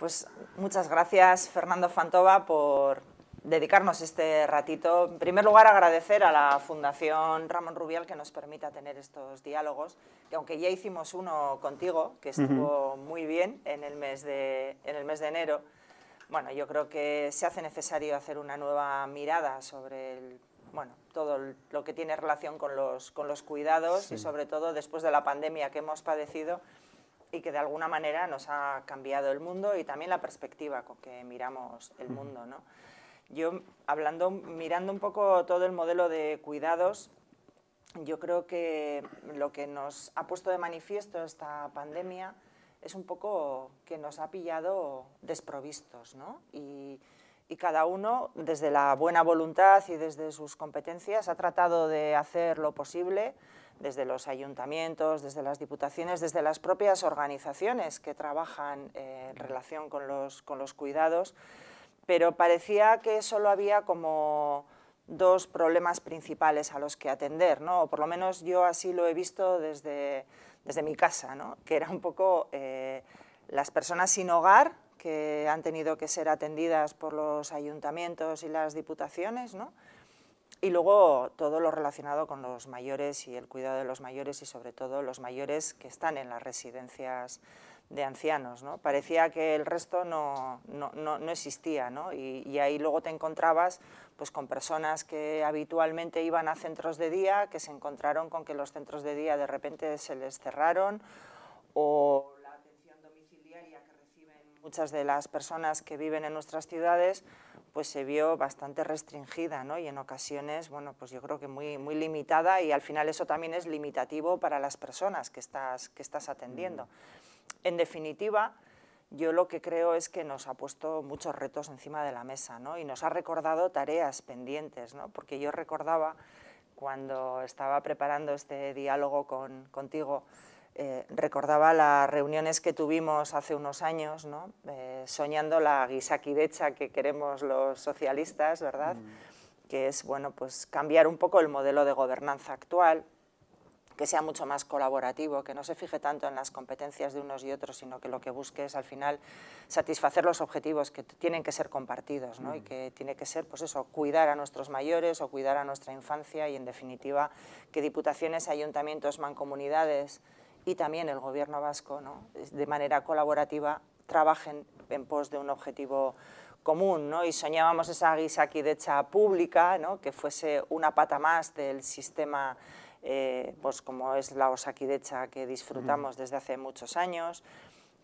Pues muchas gracias, Fernando Fantova, por dedicarnos este ratito. En primer lugar, agradecer a la Fundación Ramón Rubial que nos permita tener estos diálogos, que aunque ya hicimos uno contigo, que estuvo muy bien en el mes de, enero, bueno, yo creo que se hace necesario hacer una nueva mirada sobre todo lo que tiene relación con los, cuidados y sobre todo después de la pandemia que hemos padecido, y que de alguna manera nos ha cambiado el mundo y también la perspectiva con que miramos el mundo. Yo, hablando, mirando un poco todo el modelo de cuidados, yo creo que lo que nos ha puesto de manifiesto esta pandemia es un poco que nos ha pillado desprovistos, ¿no? Y, y cada uno, desde la buena voluntad y desde sus competencias, ha tratado de hacer lo posible desde los ayuntamientos, desde las diputaciones, desde las propias organizaciones que trabajan eh, en relación con los, cuidados, pero parecía que solo había como dos problemas principales a los que atender, ¿no? o por lo menos yo así lo he visto desde, mi casa, ¿no? que era un poco eh, las personas sin hogar que han tenido que ser atendidas por los ayuntamientos y las diputaciones, ¿no? Y luego todo lo relacionado con los mayores y el cuidado de los mayores y sobre todo los mayores que están en las residencias de ancianos. Parecía que el resto no, existía Y, ahí luego te encontrabas pues, con personas que habitualmente iban a centros de día, que se encontraron con que los centros de día de repente se les cerraron o la atención domiciliaria que reciben muchas de las personas que viven en nuestras ciudades pues se vio bastante restringida ¿no? y en ocasiones, bueno, pues yo creo que muy, muy limitada y al final eso también es limitativo para las personas que estás, que estás atendiendo. Mm. En definitiva, yo lo que creo es que nos ha puesto muchos retos encima de la mesa y nos ha recordado tareas pendientes, porque yo recordaba cuando estaba preparando este diálogo con, contigo, eh, recordaba las reuniones que tuvimos hace unos años, eh, soñando la guisaquidecha que queremos los socialistas, ¿verdad? Mm. Que es, bueno, pues cambiar un poco el modelo de gobernanza actual, que sea mucho más colaborativo, que no se fije tanto en las competencias de unos y otros, sino que lo que busque es al final satisfacer los objetivos que tienen que ser compartidos y mm. que tiene que ser pues eso, cuidar a nuestros mayores o cuidar a nuestra infancia y en definitiva que diputaciones, ayuntamientos, mancomunidades y también el gobierno vasco, de manera colaborativa, trabajen en pos de un objetivo común, Y soñábamos esa guisaquidecha pública, Que fuese una pata más del sistema, eh, pues como es la osaquidecha que disfrutamos desde hace muchos años,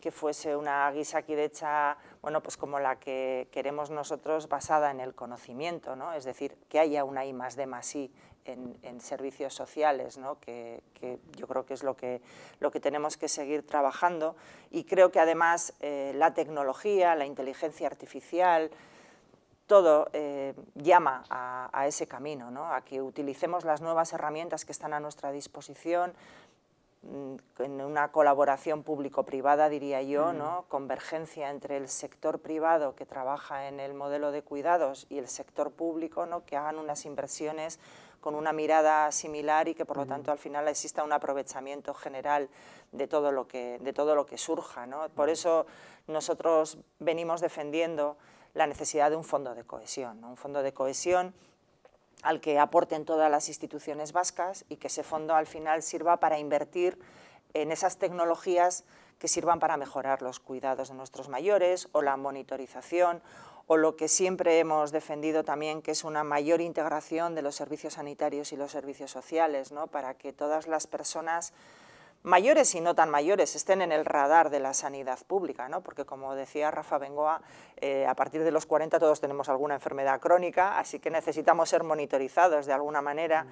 que fuese una guisa hecha bueno, pues como la que queremos nosotros, basada en el conocimiento, ¿no? Es decir, que haya una I más D más I en, servicios sociales, ¿no? Que, yo creo que es lo que, lo que tenemos que seguir trabajando. Y creo que además eh, la tecnología, la inteligencia artificial, todo eh, llama a, a, ese camino, ¿no? a que utilicemos las nuevas herramientas que están a nuestra disposición, Mm, en una colaboración público-privada, diría yo, mm. ¿no? convergencia entre el sector privado que trabaja en el modelo de cuidados y el sector público, ¿no? que hagan unas inversiones con una mirada similar y que por lo mm. tanto al final exista un aprovechamiento general de todo lo que, de todo lo que surja. Por eso nosotros venimos defendiendo la necesidad de un fondo de cohesión, un fondo de cohesión al que aporten todas las instituciones vascas y que ese fondo al final sirva para invertir en esas tecnologías que sirvan para mejorar los cuidados de nuestros mayores o la monitorización o lo que siempre hemos defendido también, que es una mayor integración de los servicios sanitarios y los servicios sociales, ¿no? para que todas las personas mayores y no tan mayores estén en el radar de la sanidad pública, ¿no? porque como decía Rafa Bengoa, eh, a partir de los 40 todos tenemos alguna enfermedad crónica, así que necesitamos ser monitorizados de alguna manera.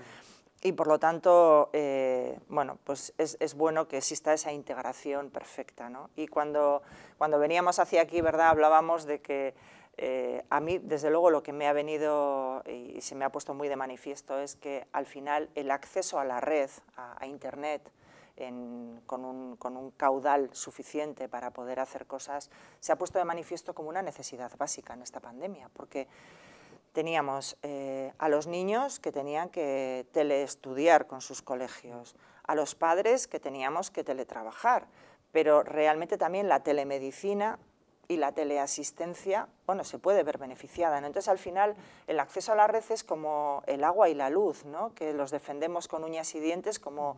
y por lo tanto, eh, bueno, pues es, bueno que exista esa integración perfecta, ¿no? Y cuando, cuando veníamos hacia aquí, ¿verdad?, hablábamos de que eh, a mí, desde luego, lo que me ha venido y, se me ha puesto muy de manifiesto es que al final el acceso a la red, a Internet, con, un, caudal suficiente para poder hacer cosas, se ha puesto de manifiesto como una necesidad básica en esta pandemia, porque teníamos eh, a los niños que tenían que teleestudiar con sus colegios, a los padres que teníamos que teletrabajar, pero realmente también la telemedicina y la teleasistencia, bueno, se puede ver beneficiada. Entonces, al final, el acceso a la red es como el agua y la luz, ¿no? que los defendemos con uñas y dientes como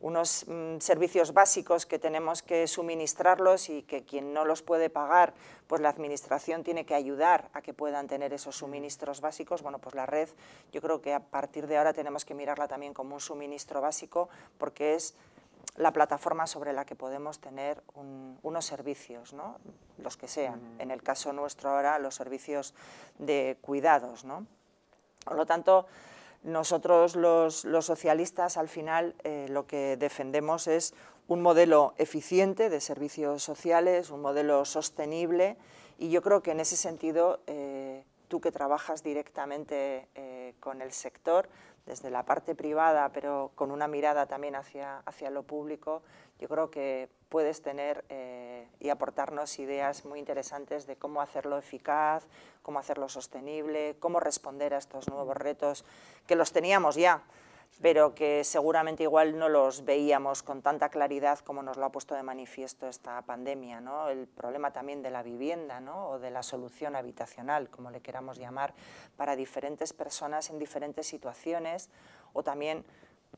unos mm, servicios básicos que tenemos que suministrarlos y que quien no los puede pagar, pues la Administración tiene que ayudar a que puedan tener esos suministros básicos. Bueno, pues la red yo creo que a partir de ahora tenemos que mirarla también como un suministro básico porque es la plataforma sobre la que podemos tener unos servicios, ¿no? los que sean. En el caso nuestro ahora, los servicios de cuidados. ¿no? Por lo tanto, nosotros los, socialistas al final eh, lo que defendemos es un modelo eficiente de servicios sociales, un modelo sostenible y yo creo que en ese sentido, eh, tú que trabajas directamente eh, con el sector, desde la parte privada, pero con una mirada también hacia, lo público, yo creo que puedes tener eh, y aportarnos ideas muy interesantes de cómo hacerlo eficaz, cómo hacerlo sostenible, cómo responder a estos nuevos retos que los teníamos ya, pero que seguramente igual no los veíamos con tanta claridad como nos lo ha puesto de manifiesto esta pandemia. ¿no? El problema también de la vivienda ¿no? o de la solución habitacional, como le queramos llamar, para diferentes personas en diferentes situaciones o también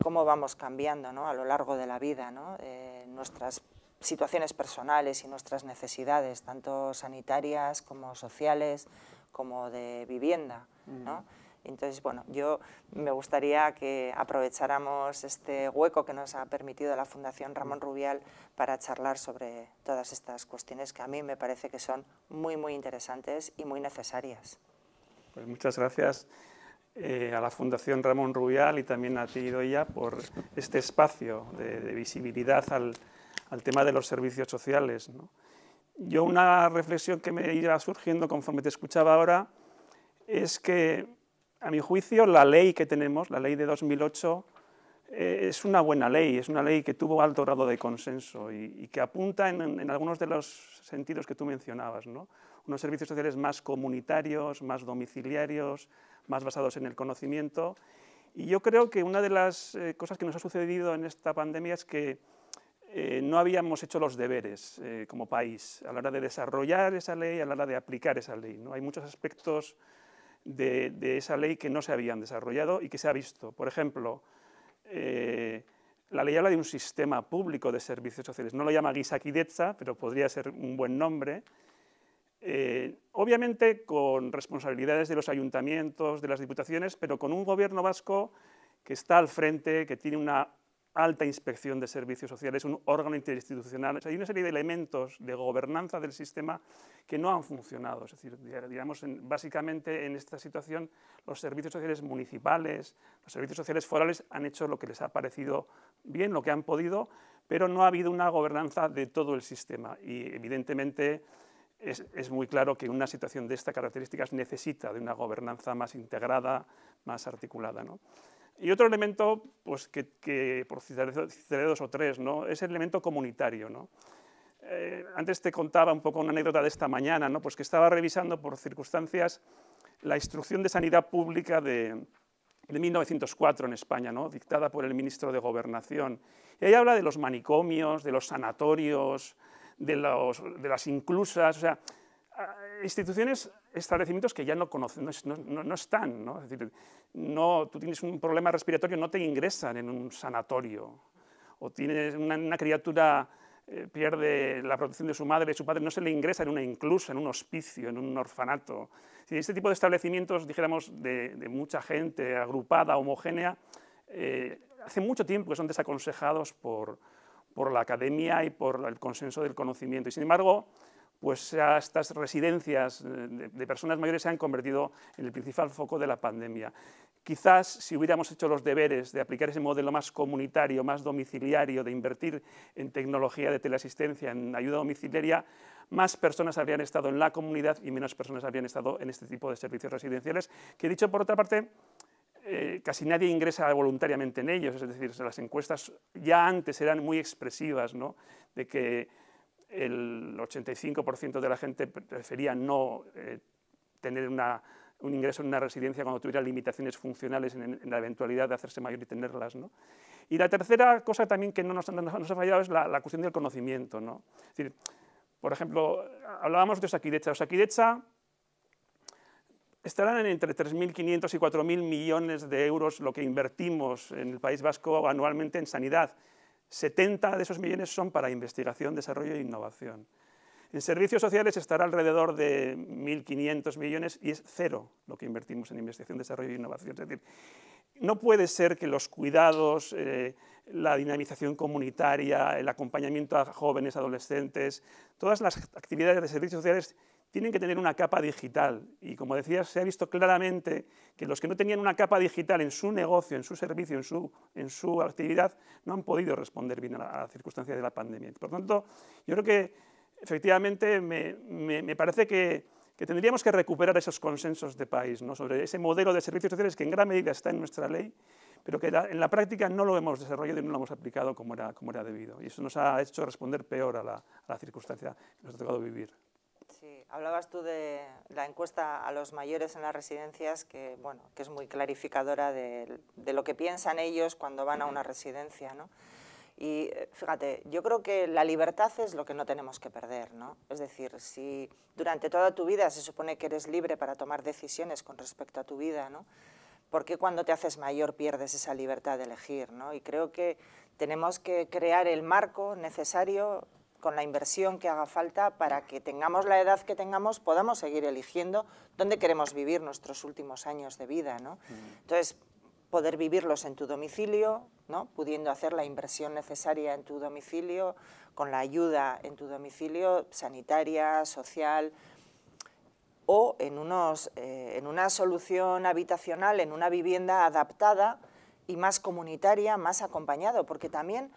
cómo vamos cambiando a lo largo de la vida eh, nuestras situaciones personales y nuestras necesidades, tanto sanitarias como sociales, como de vivienda. ¿no? Mm. Entonces, bueno, yo me gustaría que aprovecháramos este hueco que nos ha permitido la Fundación Ramón Rubial para charlar sobre todas estas cuestiones que a mí me parece que son muy, muy interesantes y muy necesarias. Pues muchas gracias eh, a la Fundación Ramón Rubial y también a ti, Doya, por este espacio de, visibilidad al, al, tema de los servicios sociales. Yo una reflexión que me iba surgiendo conforme te escuchaba ahora es que a mi juicio, la ley que tenemos, la ley de 2008, eh, es una buena ley, es una ley que tuvo alto grado de consenso y, que apunta en, algunos de los sentidos que tú mencionabas, unos servicios sociales más comunitarios, más domiciliarios, más basados en el conocimiento. Y yo creo que una de las eh, cosas que nos ha sucedido en esta pandemia es que eh, no habíamos hecho los deberes como país a la hora de desarrollar esa ley, a la hora de aplicar esa ley. Hay muchos aspectos de, esa ley que no se habían desarrollado y que se ha visto. Por ejemplo, eh, la ley habla de un sistema público de servicios sociales. No lo llama Guisaquideza, pero podría ser un buen nombre. Eh, obviamente con responsabilidades de los ayuntamientos, de las diputaciones, pero con un gobierno vasco que está al frente, que tiene una alta inspección de servicios sociales, un órgano interinstitucional. hay una serie de elementos de gobernanza del sistema que no han funcionado. Es decir, digamos, básicamente en esta situación los servicios sociales municipales, los servicios sociales forales han hecho lo que les ha parecido bien, lo que han podido, pero no ha habido una gobernanza de todo el sistema. Y evidentemente es, es muy claro que una situación de estas características necesita de una gobernanza más integrada, más articulada. ¿no? Y otro elemento, pues que, por citar, dos o tres, ¿no? es el elemento comunitario. ¿no? Eh, antes te contaba un poco una anécdota de esta mañana, ¿no? pues que estaba revisando por circunstancias la instrucción de sanidad pública de, 1904 en España, ¿no? dictada por el ministro de Gobernación. Y ahí habla de los manicomios, de los sanatorios, de, los, de las inclusas, o sea, eh, instituciones, establecimientos que ya no, conocen, no, no, están. ¿no? Es decir, no, tú tienes un problema respiratorio, no te ingresan en un sanatorio. O tienes una, criatura eh, pierde la protección de su madre, y su padre no se le ingresa en una inclusa, en un hospicio, en un orfanato. este tipo de establecimientos, dijéramos, de, mucha gente agrupada, homogénea, eh, hace mucho tiempo que son desaconsejados por, por la academia y por el consenso del conocimiento. Y sin embargo, pues estas residencias eh, de personas mayores se han convertido en el principal foco de la pandemia. Quizás si hubiéramos hecho los deberes de aplicar ese modelo más comunitario, más domiciliario, de invertir en tecnología de teleasistencia, en ayuda domiciliaria, más personas habrían estado en la comunidad y menos personas habrían estado en este tipo de servicios residenciales, que dicho por otra parte, eh, casi nadie ingresa voluntariamente en ellos, es decir, las encuestas ya antes eran muy expresivas, de que el 85% de la gente prefería no eh, tener un ingreso en una residencia cuando tuviera limitaciones funcionales en, la eventualidad de hacerse mayor y tenerlas. ¿no? Y la tercera cosa también que no nos, ha fallado es la, cuestión del conocimiento. por ejemplo, hablábamos de Osakidecha. Osakidecha estarán en entre 3.500 y 4.000 millones de euros lo que invertimos en el País Vasco anualmente en sanidad. 70 de esos millones son para investigación, desarrollo e innovación. En servicios sociales estará alrededor de 1.500 millones y es cero lo que invertimos en investigación, desarrollo e innovación. Es decir, no puede ser que los cuidados, eh, la dinamización comunitaria, el acompañamiento a jóvenes, adolescentes, todas las actividades de servicios sociales tienen que tener una capa digital. Y como decía, se ha visto claramente que los que no tenían una capa digital en su negocio, en su servicio, en su, en su actividad, no han podido responder bien a la, circunstancia de la pandemia. Por tanto, yo creo que efectivamente me, parece que, tendríamos que recuperar esos consensos de país sobre ese modelo de servicios sociales que en gran medida está en nuestra ley pero que en la práctica no lo hemos desarrollado y no lo hemos aplicado como era, como era debido. Y eso nos ha hecho responder peor a la, a la circunstancia que nos ha tocado vivir. Hablabas tú de la encuesta a los mayores en las residencias, que, bueno, que es muy clarificadora de, lo que piensan ellos cuando van a una residencia, ¿no? Y eh, fíjate, yo creo que la libertad es lo que no tenemos que perder, ¿no? Es decir, si durante toda tu vida se supone que eres libre para tomar decisiones con respecto a tu vida, ¿no? ¿Por qué cuando te haces mayor pierdes esa libertad de elegir, ¿no? Y creo que tenemos que crear el marco necesario con la inversión que haga falta para que tengamos la edad que tengamos, podamos seguir eligiendo dónde queremos vivir nuestros últimos años de vida. ¿no? Mm. Entonces, poder vivirlos en tu domicilio, ¿no? pudiendo hacer la inversión necesaria en tu domicilio, con la ayuda en tu domicilio sanitaria, social, o en, unos, eh, en una solución habitacional, en una vivienda adaptada y más comunitaria, más acompañado, porque también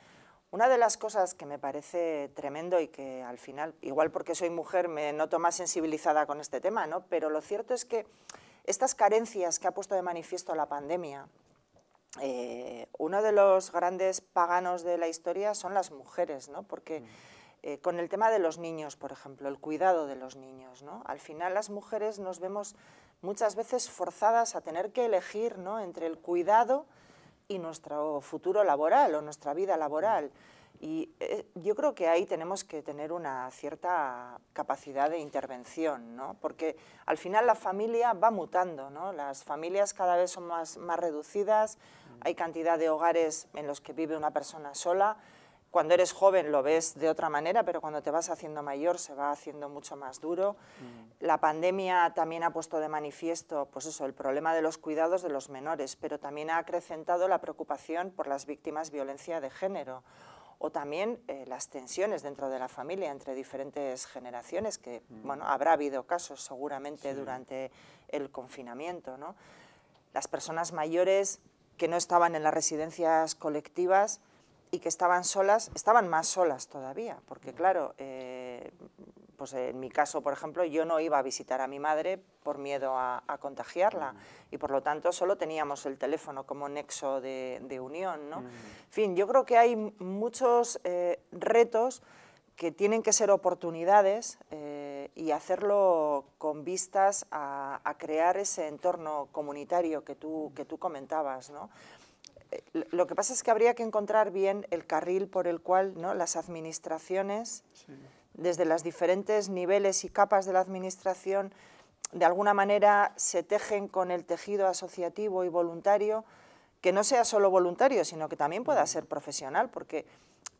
una de las cosas que me parece tremendo y que al final, igual porque soy mujer, me noto más sensibilizada con este tema, ¿no? pero lo cierto es que estas carencias que ha puesto de manifiesto la pandemia, eh, uno de los grandes paganos de la historia son las mujeres, ¿no? porque mm. eh, con el tema de los niños, por ejemplo, el cuidado de los niños, ¿no? al final las mujeres nos vemos muchas veces forzadas a tener que elegir ¿no? entre el cuidado nuestro futuro laboral o nuestra vida laboral. Y eh, yo creo que ahí tenemos que tener una cierta capacidad de intervención, ¿no? porque al final la familia va mutando, ¿no? las familias cada vez son más, más reducidas, mm. hay cantidad de hogares en los que vive una persona sola, cuando eres joven lo ves de otra manera, pero cuando te vas haciendo mayor se va haciendo mucho más duro. Mm. La pandemia también ha puesto de manifiesto pues eso, el problema de los cuidados de los menores, pero también ha acrecentado la preocupación por las víctimas de violencia de género o también eh, las tensiones dentro de la familia entre diferentes generaciones, que mm. bueno, habrá habido casos seguramente durante el confinamiento. Las personas mayores que no estaban en las residencias colectivas, y que estaban solas, estaban más solas todavía, porque claro, eh, pues en mi caso, por ejemplo, yo no iba a visitar a mi madre por miedo a, contagiarla y por lo tanto solo teníamos el teléfono como nexo de, unión, ¿no? En fin, yo creo que hay muchos eh, retos que tienen que ser oportunidades eh, y hacerlo con vistas a, crear ese entorno comunitario que tú, que tú comentabas, ¿no? lo que pasa es que habría que encontrar bien el carril por el cual ¿no? las administraciones, desde los diferentes niveles y capas de la administración, de alguna manera se tejen con el tejido asociativo y voluntario, que no sea solo voluntario, sino que también pueda mm. ser profesional, porque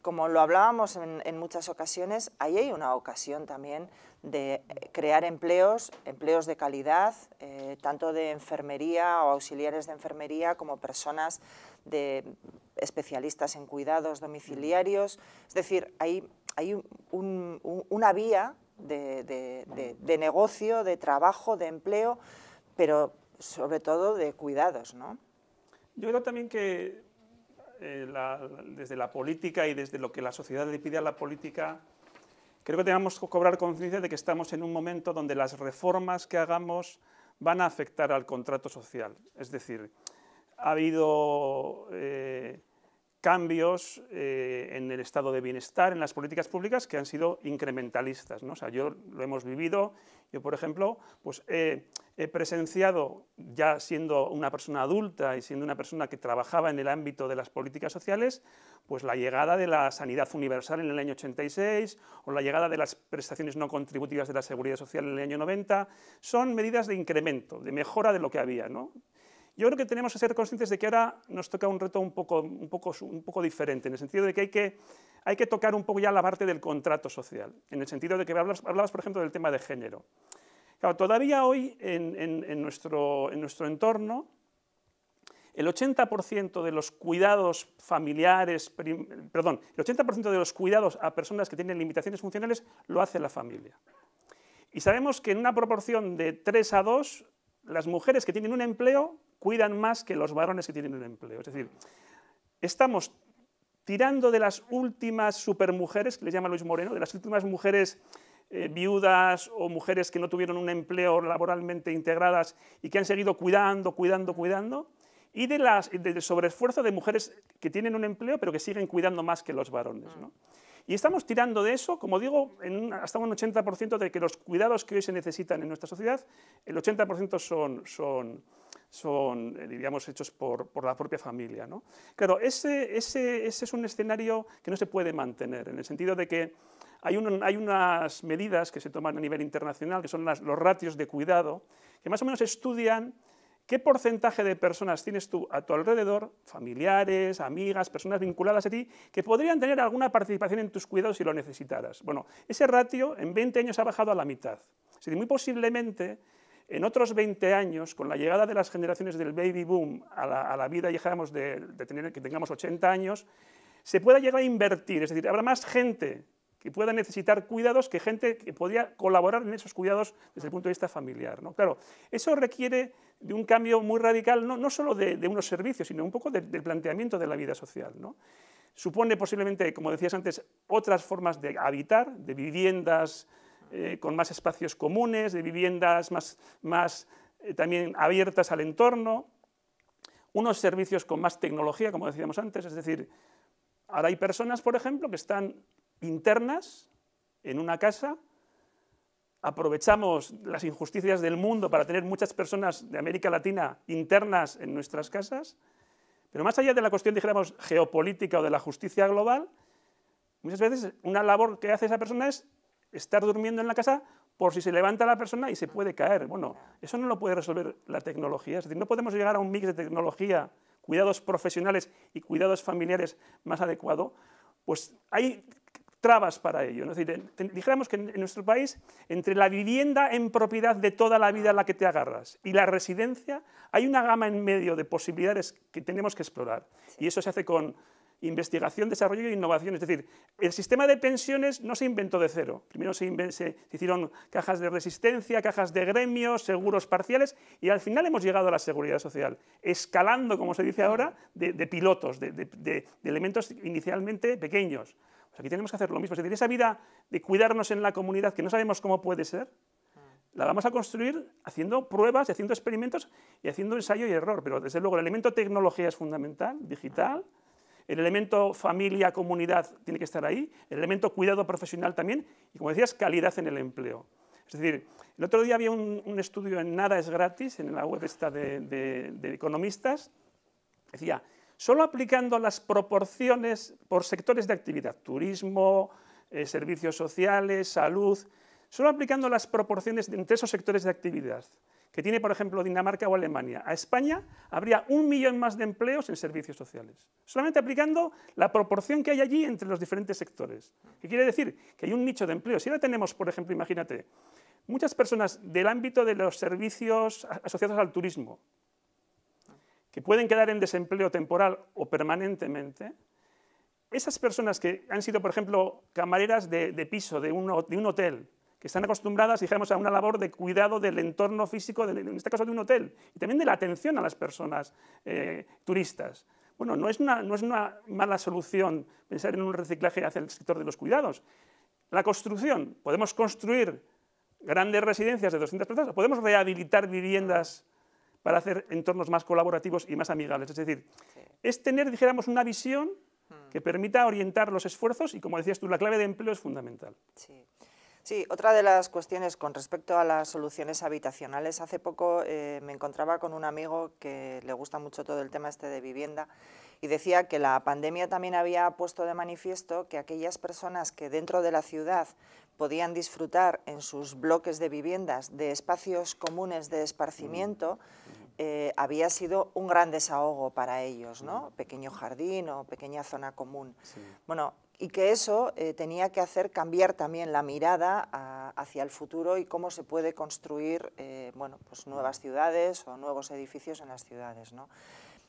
como lo hablábamos en, muchas ocasiones, ahí hay una ocasión también de eh, crear empleos, empleos de calidad, eh, tanto de enfermería o auxiliares de enfermería como personas de especialistas en cuidados domiciliarios. Es decir, hay, hay una vía de, negocio, de trabajo, de empleo, pero sobre todo de cuidados, Yo creo también que eh, la, desde la política y desde lo que la sociedad le pide a la política, creo que tenemos que cobrar conciencia de que estamos en un momento donde las reformas que hagamos van a afectar al contrato social. Es decir, ha habido eh, cambios eh, en el estado de bienestar, en las políticas públicas, que han sido incrementalistas. ¿no? yo lo hemos vivido. Yo, por ejemplo, pues... Eh, he presenciado, ya siendo una persona adulta y siendo una persona que trabajaba en el ámbito de las políticas sociales, pues la llegada de la sanidad universal en el año 86 o la llegada de las prestaciones no contributivas de la seguridad social en el año 90, son medidas de incremento, de mejora de lo que había. Yo creo que tenemos que ser conscientes de que ahora nos toca un reto un poco, un poco, un poco diferente, en el sentido de que hay, que hay que tocar un poco ya la parte del contrato social, en el sentido de que hablabas por ejemplo, del tema de género todavía hoy en, nuestro, en nuestro entorno, el 80% de los cuidados familiares, perdón, el 80% de los cuidados a personas que tienen limitaciones funcionales lo hace la familia. Y sabemos que en una proporción de 3 a 2, las mujeres que tienen un empleo cuidan más que los varones que tienen un empleo. Es decir, estamos tirando de las últimas supermujeres, que le llama Luis Moreno, de las últimas mujeres eh, viudas o mujeres que no tuvieron un empleo laboralmente integradas y que han seguido cuidando, cuidando, cuidando, y del de, de sobreesfuerzo de mujeres que tienen un empleo pero que siguen cuidando más que los varones. Ah. Y estamos tirando de eso, como digo, en hasta un 80% de que los cuidados que hoy se necesitan en nuestra sociedad, el 80% son, son, son, eh, diríamos hechos por, la propia familia. ¿no? Claro, ese, ese, ese es un escenario que no se puede mantener, en el sentido de que hay, hay unas medidas que se toman a nivel internacional, que son los ratios de cuidado, que más o menos estudian qué porcentaje de personas tienes tú a tu alrededor, familiares, amigas, personas vinculadas a ti, que podrían tener alguna participación en tus cuidados si lo necesitaras. Bueno, ese ratio en 20 años ha bajado a la mitad. Es decir, muy posiblemente en otros 20 años, con la llegada de las generaciones del baby boom a la, vida, ya de, de tener, que tengamos 80 años, se pueda llegar a invertir, es decir, habrá más gente que puedan necesitar cuidados, que gente que podría colaborar en esos cuidados desde el punto de vista familiar. ¿no? Claro, eso requiere de un cambio muy radical, no, solo de, unos servicios, sino un poco del planteamiento de la vida social. Supone posiblemente, como decías antes, otras formas de habitar, de viviendas eh, con más espacios comunes, de viviendas más, más eh, también abiertas al entorno, unos servicios con más tecnología, como decíamos antes, es decir, ahora hay personas, por ejemplo, que están internas en una casa, aprovechamos las injusticias del mundo para tener muchas personas de América Latina internas en nuestras casas, pero más allá de la cuestión, dijéramos, geopolítica o de la justicia global, muchas veces una labor que hace esa persona es estar durmiendo en la casa por si se levanta la persona y se puede caer. Bueno, eso no lo puede resolver la tecnología. Es decir, no podemos llegar a un mix de tecnología, cuidados profesionales y cuidados familiares más adecuado. Pues hay trabas para ello. Es decir, dijéramos que en nuestro país, entre la vivienda en propiedad de toda la vida a la que te agarras y la residencia, hay una gama en medio de posibilidades que tenemos que explorar. Y eso se hace con investigación, desarrollo e innovación. Es decir, el sistema de pensiones no se inventó de cero. Primero se, hicieron cajas de resistencia, cajas de gremios, seguros parciales y al final hemos llegado a la seguridad social, escalando, como se dice ahora, de, pilotos, de elementos inicialmente pequeños aquí tenemos que hacer lo mismo. Es decir, esa vida de cuidarnos en la comunidad que no sabemos cómo puede ser, mm. la vamos a construir haciendo pruebas haciendo experimentos y haciendo ensayo y error. Pero desde luego el elemento tecnología es fundamental, digital. El elemento familia, comunidad tiene que estar ahí. El elemento cuidado profesional también. Y como decías, calidad en el empleo. Es decir, el otro día había un, estudio en Nada es gratis, en la web esta de, de economistas. Decía, Solo aplicando las proporciones por sectores de actividad, turismo, eh, servicios sociales, salud, solo aplicando las proporciones entre esos sectores de actividad que tiene, por ejemplo, Dinamarca o Alemania, a España habría un millón más de empleos en servicios sociales. Solamente aplicando la proporción que hay allí entre los diferentes sectores. ¿Qué quiere decir? Que hay un nicho de empleo. Si ahora tenemos, por ejemplo, imagínate, muchas personas del ámbito de los servicios asociados al turismo, que pueden quedar en desempleo temporal o permanentemente, esas personas que han sido, por ejemplo, camareras de, piso, de un, hotel, que están acostumbradas, digamos, a una labor de cuidado del entorno físico, en este caso de un hotel, y también de la atención a las personas eh, turistas. Bueno, no es, una, mala solución pensar en un reciclaje hacia el sector de los cuidados. La construcción, podemos construir grandes residencias de 200 personas, podemos rehabilitar viviendas para hacer entornos más colaborativos y más amigables. Es decir, es tener, dijéramos, una visión hmm. que permita orientar los esfuerzos y, como decías tú, la clave de empleo es fundamental. Sí. otra de las cuestiones con respecto a las soluciones habitacionales, hace poco eh, me encontraba con un amigo que le gusta mucho todo el tema este de vivienda y decía que la pandemia también había puesto de manifiesto que aquellas personas que dentro de la ciudad podían disfrutar en sus bloques de viviendas de espacios comunes de esparcimiento, eh, había sido un gran desahogo para ellos, ¿no? Pequeño jardín o pequeña zona común. Bueno, y que eso eh, tenía que hacer cambiar también la mirada hacia el futuro y cómo se puede construir eh, bueno, pues nuevas ciudades o nuevos edificios en las ciudades.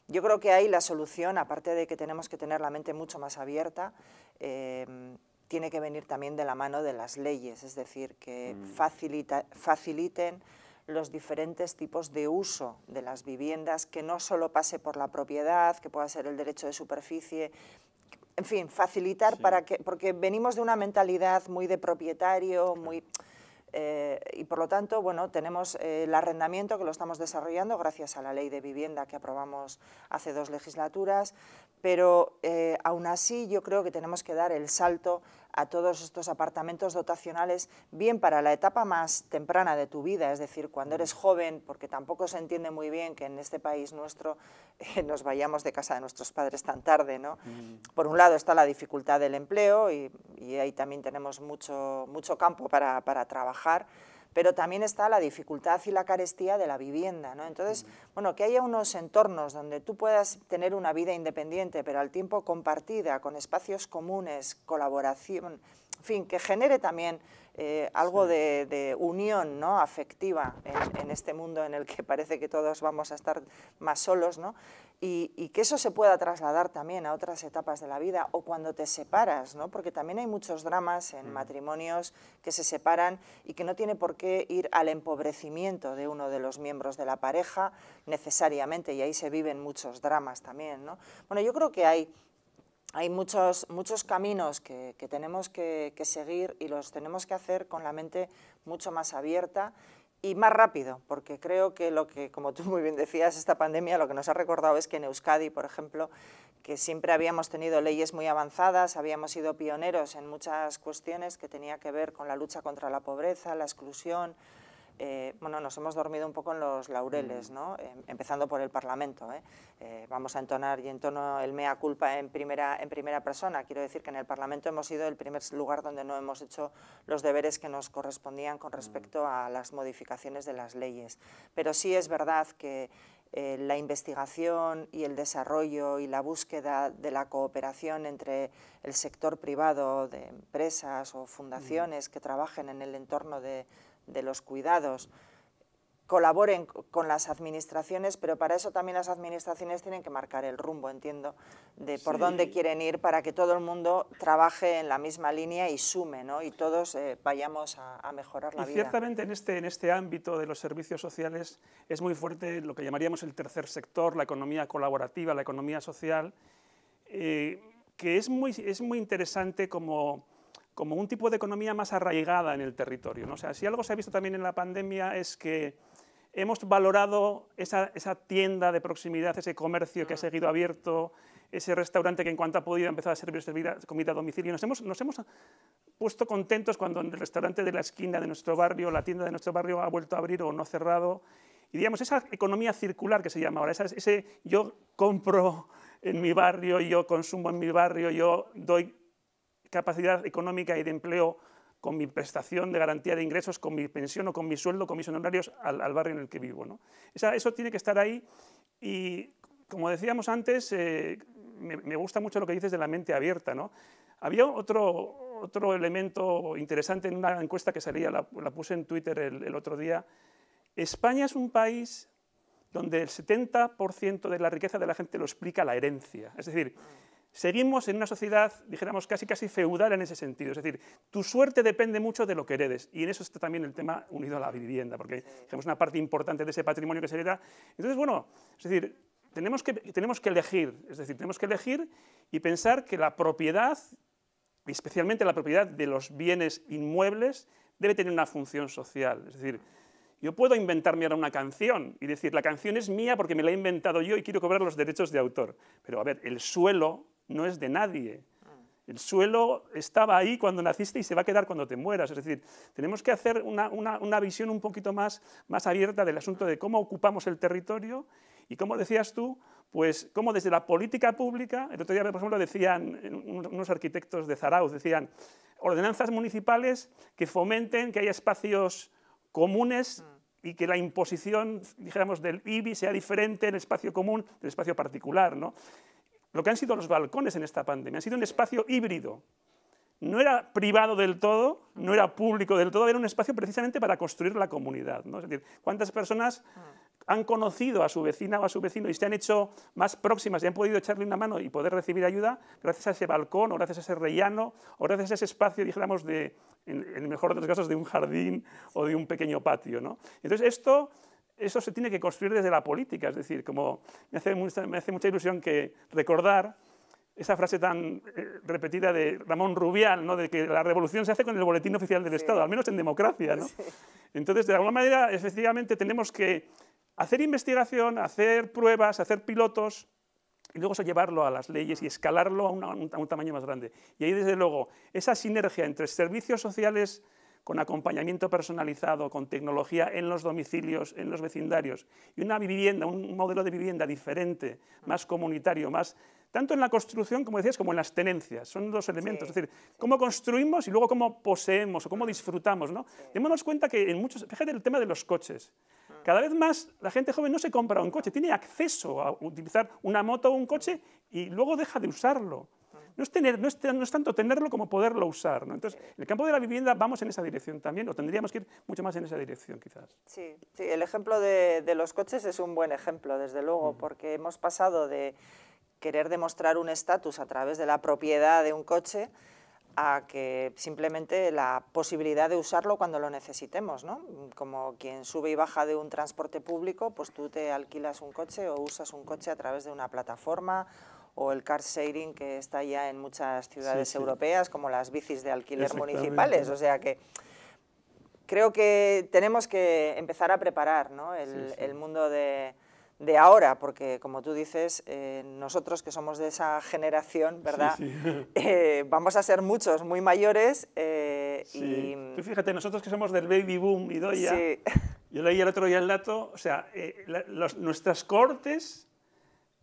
Yo creo que ahí la solución, aparte de que tenemos que tener la mente mucho más abierta, em, tiene que venir también de la mano de las leyes, es decir, que mm. faciliten los diferentes tipos de uso de las viviendas, que no solo pase por la propiedad, que pueda ser el derecho de superficie, en fin, facilitar para que, porque venimos de una mentalidad muy de propietario, muy... Eh, y por lo tanto, bueno, tenemos eh, el arrendamiento que lo estamos desarrollando gracias a la ley de vivienda que aprobamos hace dos legislaturas, pero eh, aún así yo creo que tenemos que dar el salto a todos estos apartamentos dotacionales, bien para la etapa más temprana de tu vida, es decir, cuando eres joven, porque tampoco se entiende muy bien que en este país nuestro eh, nos vayamos de casa de nuestros padres tan tarde. Por un lado está la dificultad del empleo y, ahí también tenemos mucho, campo para trabajar, pero también está la dificultad y la carestía de la vivienda. ¿no? Entonces, bueno, que haya unos entornos donde tú puedas tener una vida independiente, pero al tiempo compartida, con espacios comunes, colaboración, en fin, que genere también eh, algo de, unión ¿no? afectiva en, en, este mundo en el que parece que todos vamos a estar más solos, ¿no? y, que eso se pueda trasladar también a otras etapas de la vida o cuando te separas, ¿no? porque también hay muchos dramas en mm. matrimonios que se separan y que no tiene por qué ir al empobrecimiento de uno de los miembros de la pareja necesariamente y ahí se viven muchos dramas también. ¿no? Bueno, yo creo que hay hay muchos, muchos caminos que, tenemos que, seguir y los tenemos que hacer con la mente mucho más abierta y más rápido, porque creo que lo que, como tú muy bien decías, esta pandemia lo que nos ha recordado es que en Euskadi, por ejemplo, que siempre habíamos tenido leyes muy avanzadas, habíamos sido pioneros en muchas cuestiones que tenía que ver con la lucha contra la pobreza, la exclusión, eh, bueno, nos hemos dormido un poco en los laureles, mm. eh, empezando por el Parlamento. ¿eh? vamos a entonar y entono el mea culpa en primera, en primera persona. Quiero decir que en el Parlamento hemos sido el primer lugar donde no hemos hecho los deberes que nos correspondían con mm. respecto a las modificaciones de las leyes. Pero sí es verdad que la investigación y el desarrollo y la búsqueda de la cooperación entre el sector privado de empresas o mm. fundaciones que trabajen en el entorno de, de los cuidados, colaboren con las administraciones, pero para eso también las administraciones tienen que marcar el rumbo, entiendo, de por dónde quieren ir para que todo el mundo trabaje en la misma línea y sume, ¿no? Y todos eh, vayamos a, mejorar la y Ciertamente en este, en este ámbito de los servicios sociales es muy fuerte lo que llamaríamos el tercer sector, la economía colaborativa, la economía social, eh, que es muy, es muy interesante como como un tipo de economía más arraigada en el territorio. ¿no? sea, si algo se ha visto también en la pandemia es que hemos valorado esa, tienda de proximidad, ese comercio que ha mm. seguido abierto, ese restaurante que en cuanto ha podido empezar a servir, comida a domicilio. Nos hemos, nos hemos puesto contentos cuando el restaurante de la esquina de nuestro barrio, la tienda de nuestro barrio ha vuelto a abrir o no ha cerrado. Y digamos, esa economía circular que se llama ahora, ese yo compro en mi barrio, yo consumo en mi barrio, yo doy capacidad económica y de empleo con mi prestación de garantía de ingresos, con mi pensión o con mi sueldo, con mis honorarios al, barrio en el que vivo. ¿no? eso tiene que estar ahí y, como decíamos antes, eh, me, gusta mucho lo que dices de la mente abierta. ¿no? Había otro, otro elemento interesante en una encuesta que salía, la, puse en Twitter el, el otro día. España es un país donde el 70% de la riqueza de la gente lo explica la herencia. Es decir, Seguimos en una sociedad, dijéramos, casi casi feudal en ese sentido. Es decir, tu suerte depende mucho de lo que heredes. Y en eso está también el tema unido a la vivienda, porque tenemos una parte importante de ese patrimonio que se hereda. Entonces, bueno, es decir, tenemos que, tenemos que elegir. Es decir, tenemos que elegir y pensar que la propiedad, especialmente la propiedad de los bienes inmuebles, debe tener una función social. Es decir, yo puedo inventarme ahora una canción y decir, la canción es mía porque me la he inventado yo y quiero cobrar los derechos de autor. Pero, a ver, el suelo no es de nadie. El suelo estaba ahí cuando naciste y se va a quedar cuando te mueras. Es decir, tenemos que hacer una, visión un poquito más, más abierta del asunto de cómo ocupamos el territorio y como decías tú, pues cómo desde la política pública, el otro día, por ejemplo, decían unos arquitectos de Zarauz, decían ordenanzas municipales que fomenten que haya espacios comunes y que la imposición, dijéramos, del IBI sea diferente el espacio común del espacio particular, ¿no? Lo que han sido los balcones en esta pandemia, ha sido un espacio híbrido. No era privado del todo, no era público del todo, era un espacio precisamente para construir la comunidad. Es decir, ¿cuántas personas ah. han conocido a su vecina o a su vecino y se han hecho más próximas y han podido echarle una mano y poder recibir ayuda gracias a ese balcón o gracias a ese rellano o gracias a ese espacio, dijéramos, de, en, el mejor de los casos, de un jardín o de un pequeño patio. Entonces, esto eso se tiene que construir desde la política, es decir, como me hace mucha, ilusión que recordar esa frase tan eh, repetida de Ramón Rubial, ¿no? de que la revolución se hace con el boletín oficial del Estado, al menos en democracia. Entonces, de alguna manera, efectivamente, tenemos que hacer investigación, hacer pruebas, hacer pilotos, y luego llevarlo a las leyes y mm. escalarlo a, un, tamaño más grande. Y ahí, desde luego, esa sinergia entre servicios sociales con acompañamiento personalizado, con tecnología en los domicilios, en los vecindarios, y una vivienda, un modelo de vivienda diferente, más comunitario, más tanto en la construcción, como decías, como en las tenencias. Son dos elementos. es decir, cómo construimos y luego cómo poseemos o cómo disfrutamos. ¿no? Démonos cuenta que en muchos... Fíjate el tema de los coches. Ah. Cada vez más la gente joven no se compra un coche, tiene acceso a utilizar una moto o un coche y luego deja de usarlo no es, tener, no no tanto tenerlo como poderlo usar. ¿no? Entonces, en el campo de la vivienda vamos en esa dirección también, o tendríamos que ir mucho más en esa dirección quizás. Sí, el ejemplo de, los coches es un buen ejemplo, desde luego, mm. porque hemos pasado de querer demostrar un estatus a través de la propiedad de un coche a que simplemente la posibilidad de usarlo cuando lo necesitemos, Como quien sube y baja de un transporte público, pues tú te alquilas un coche o usas un coche a través de una plataforma o el car sharing que está ya en muchas ciudades europeas, como las bicis de alquiler municipales. O sea que creo que tenemos que empezar a preparar ¿no? el, mundo de, de, ahora, porque como tú dices, eh, nosotros que somos de esa generación, ¿verdad? Eh, vamos a ser muchos muy mayores. Eh, y... Tú fíjate, nosotros que somos del baby boom y ya yo leí el otro día el dato, o sea, nuestras cortes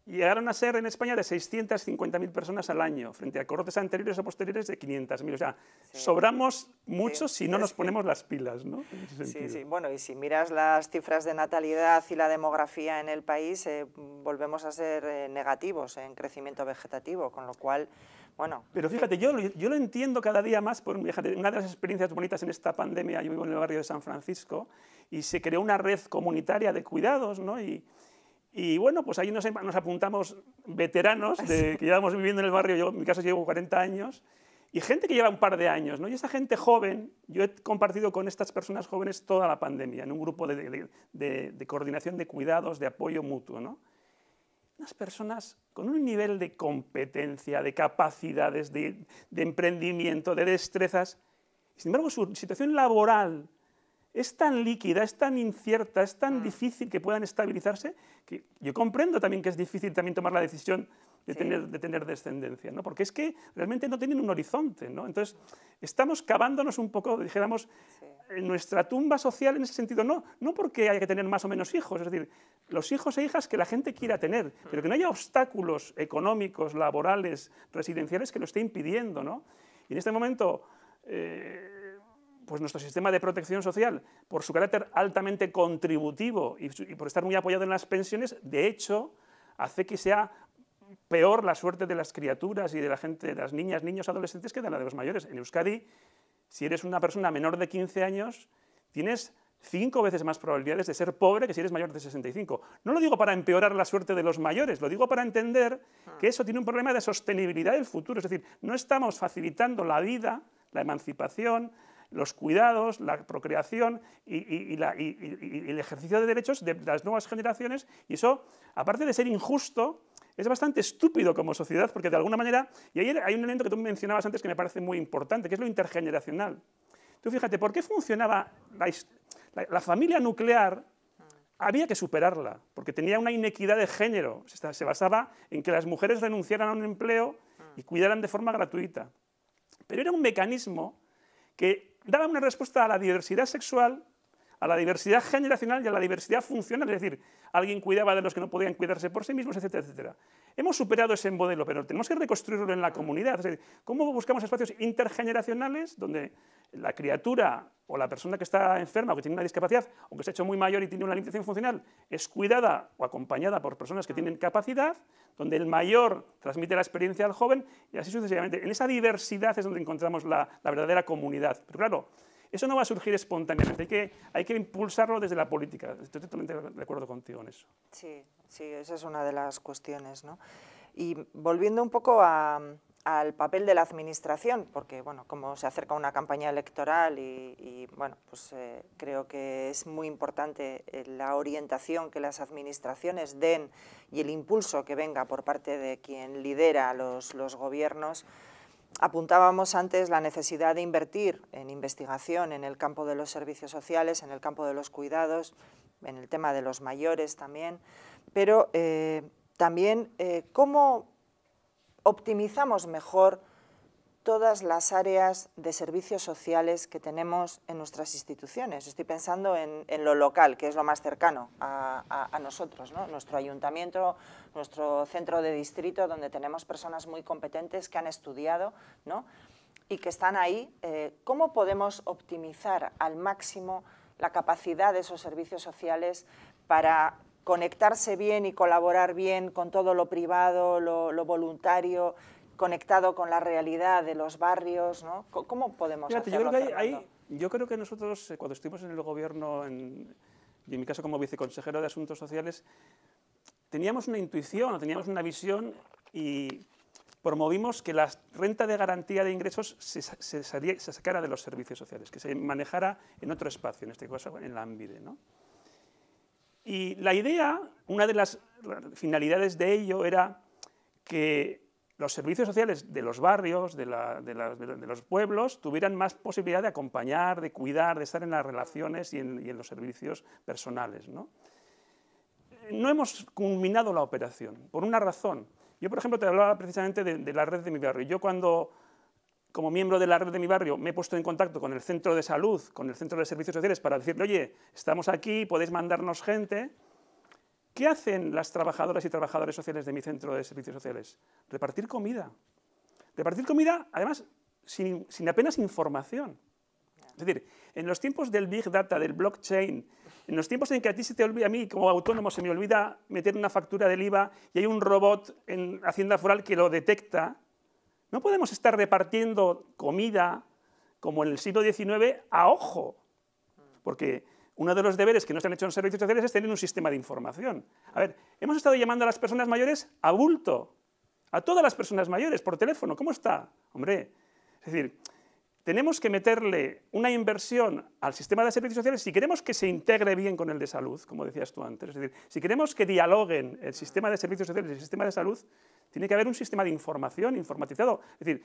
llegaron a ser en España de 650.000 personas al año, frente a cortes anteriores o posteriores de 500.000. O sea, sobramos mucho si no nos ponemos las pilas, ¿no? Sí, sí. Bueno, y si miras las cifras de natalidad y la demografía en el país, eh, volvemos a ser eh, negativos en crecimiento vegetativo, con lo cual... Bueno. Pero fíjate, yo, lo entiendo cada día más, por, una de las experiencias bonitas en esta pandemia, yo vivo en el barrio de San Francisco, y se creó una red comunitaria de cuidados, ¿no? Y, y bueno, pues ahí nos, apuntamos veteranos que llevamos viviendo en el barrio, yo en mi caso llevo 40 años, y gente que lleva un par de años, ¿no? Y esa gente joven, yo he compartido con estas personas jóvenes toda la pandemia, en un grupo de, coordinación de cuidados, de apoyo mutuo, ¿no? Unas personas con un nivel de competencia, de capacidades, de, emprendimiento, de destrezas. Sin embargo, su situación laboral, es tan líquida, es tan incierta, es tan mm. difícil que puedan estabilizarse, que yo comprendo también que es difícil también tomar la decisión de, tener, de tener descendencia, ¿no? porque es que realmente no tienen un horizonte. ¿no? Entonces, estamos cavándonos un poco, dijéramos, en nuestra tumba social en ese sentido, no, no porque haya que tener más o menos hijos, es decir, los hijos e hijas que la gente quiera tener, pero que no haya obstáculos económicos, laborales, residenciales que lo esté impidiendo. ¿no? Y en este momento... Eh, pues nuestro sistema de protección social, por su carácter altamente contributivo y, por estar muy apoyado en las pensiones, de hecho, hace que sea peor la suerte de las criaturas y de la gente, de las niñas, niños, adolescentes que de la de los mayores. En Euskadi, si eres una persona menor de 15 años, tienes cinco veces más probabilidades de ser pobre que si eres mayor de 65. No lo digo para empeorar la suerte de los mayores, lo digo para entender ah. que eso tiene un problema de sostenibilidad del futuro. Es decir, no estamos facilitando la vida, la emancipación, los cuidados, la procreación y, el ejercicio de derechos de las nuevas generaciones. Y eso, aparte de ser injusto, es bastante estúpido como sociedad, porque de alguna manera, y ahí hay un elemento que tú mencionabas antes que me parece muy importante, que es lo intergeneracional. Tú fíjate, ¿por qué funcionaba la, familia nuclear? Había que superarla, porque tenía una inequidad de género. se basaba en que las mujeres renunciaran a un empleo y cuidaran de forma gratuita. Pero era un mecanismo que daba una respuesta a la diversidad sexual a la diversidad generacional y a la diversidad funcional, es decir, alguien cuidaba de los que no podían cuidarse por sí mismos, etcétera, etcétera. Hemos superado ese modelo, pero tenemos que reconstruirlo en la comunidad. Es decir, ¿Cómo buscamos espacios intergeneracionales donde la criatura o la persona que está enferma o que tiene una discapacidad o que se ha hecho muy mayor y tiene una limitación funcional es cuidada o acompañada por personas que tienen capacidad, donde el mayor transmite la experiencia al joven y así sucesivamente. En esa diversidad es donde encontramos la, la verdadera comunidad. Pero claro, eso no va a surgir espontáneamente, hay que, impulsarlo desde la política. Estoy totalmente de acuerdo contigo en eso. Sí, sí, esa es una de las cuestiones. Y volviendo un poco al papel de la administración, porque bueno, como se acerca una campaña electoral y, bueno, pues eh, creo que es muy importante eh, la orientación que las administraciones den y el impulso que venga por parte de quien lidera los gobiernos Apuntábamos antes la necesidad de invertir en investigación en el campo de los servicios sociales, en el campo de los cuidados, en el tema de los mayores también, pero eh, también eh, cómo optimizamos mejor todas las áreas de servicios sociales que tenemos en nuestras instituciones. Estoy pensando en, lo local, que es lo más cercano a, nosotros, nuestro ayuntamiento, nuestro centro de distrito, donde tenemos personas muy competentes que han estudiado y que están ahí. Eh, ¿Cómo podemos optimizar al máximo la capacidad de esos servicios sociales para conectarse bien y colaborar bien con todo lo privado, lo voluntario, conectado con la realidad de los barrios, ¿no? ¿Cómo podemos hacerlo, yo creo, que yo creo que nosotros, eh, cuando estuvimos en el gobierno, en, y en mi caso como viceconsejero de Asuntos Sociales, teníamos una intuición, teníamos una visión y promovimos que la renta de garantía de ingresos se, se, sacara de los servicios sociales, que se manejara en otro espacio, en este caso en la AMBIDE. ¿no? Y la idea, una de las finalidades de ello era que los servicios sociales de los barrios, de, los pueblos, tuvieran más posibilidad de acompañar, de cuidar, de estar en las relaciones y en, los servicios personales. ¿no? hemos culminado la operación, por una razón. Yo, por ejemplo, te hablaba precisamente de, de la red de mi barrio. Yo cuando como miembro de la red de mi barrio, me he puesto en contacto con el centro de salud, con el centro de servicios sociales, para decirle, oye, estamos aquí, podéis mandarnos gente. ¿Qué hacen las trabajadoras y trabajadores sociales de mi centro de servicios sociales? Repartir comida. Repartir comida, además, sin, sin apenas información. Es decir, en los tiempos del Big Data, del blockchain, en los tiempos en que a ti se te olvida, a mí como autónomo se me olvida meter una factura del IVA y hay un robot en Hacienda Foral que lo detecta, no podemos estar repartiendo comida como en el siglo XIX a ojo. Porque uno de los deberes que no se han hecho en servicios sociales es tener un sistema de información. A ver, hemos estado llamando a las personas mayores a bulto, a todas las personas mayores por teléfono, ¿cómo está? Hombre, es decir, tenemos que meterle una inversión al sistema de servicios sociales si queremos que se integre bien con el de salud, como decías tú antes. Es decir, si queremos que dialoguen el sistema de servicios sociales y el sistema de salud, tiene que haber un sistema de información informatizado. Es decir,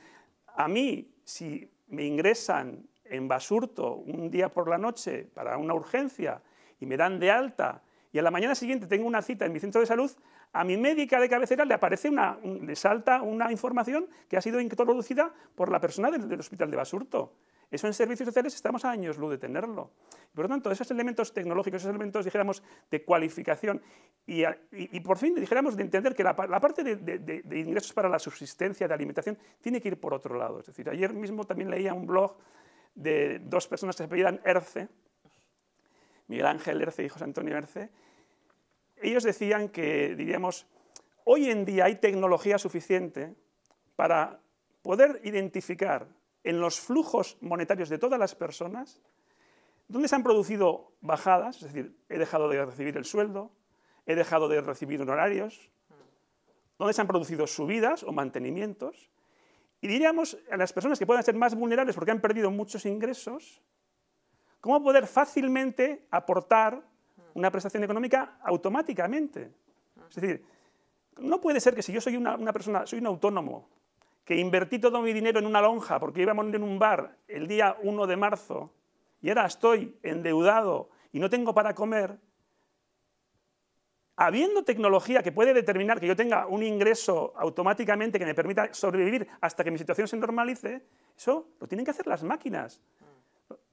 a mí, si me ingresan en Basurto un día por la noche para una urgencia y me dan de alta y a la mañana siguiente tengo una cita en mi centro de salud, a mi médica de cabecera le aparece una, le salta una información que ha sido introducida por la persona del, hospital de Basurto. Eso en servicios sociales estamos a años luz de tenerlo. Por lo tanto, esos elementos tecnológicos, esos elementos, dijéramos, de cualificación y, y, por fin, dijéramos, de entender que la, parte de, de, de, ingresos para la subsistencia, de alimentación, tiene que ir por otro lado. Es decir, ayer mismo también leía un blog de dos personas que se apellidan Erce, Miguel Ángel Erce y José Antonio Erce, ellos decían que, diríamos, hoy en día hay tecnología suficiente para poder identificar en los flujos monetarios de todas las personas dónde se han producido bajadas, es decir, he dejado de recibir el sueldo, he dejado de recibir honorarios, dónde se han producido subidas o mantenimientos, y diríamos a las personas que puedan ser más vulnerables porque han perdido muchos ingresos, cómo poder fácilmente aportar una prestación económica automáticamente. Es decir, no puede ser que si yo soy una, persona, soy un autónomo, que invertí todo mi dinero en una lonja porque iba a morir en un bar el día 1 de marzo y ahora estoy endeudado y no tengo para comer, habiendo tecnología que puede determinar que yo tenga un ingreso automáticamente que me permita sobrevivir hasta que mi situación se normalice, eso lo tienen que hacer las máquinas.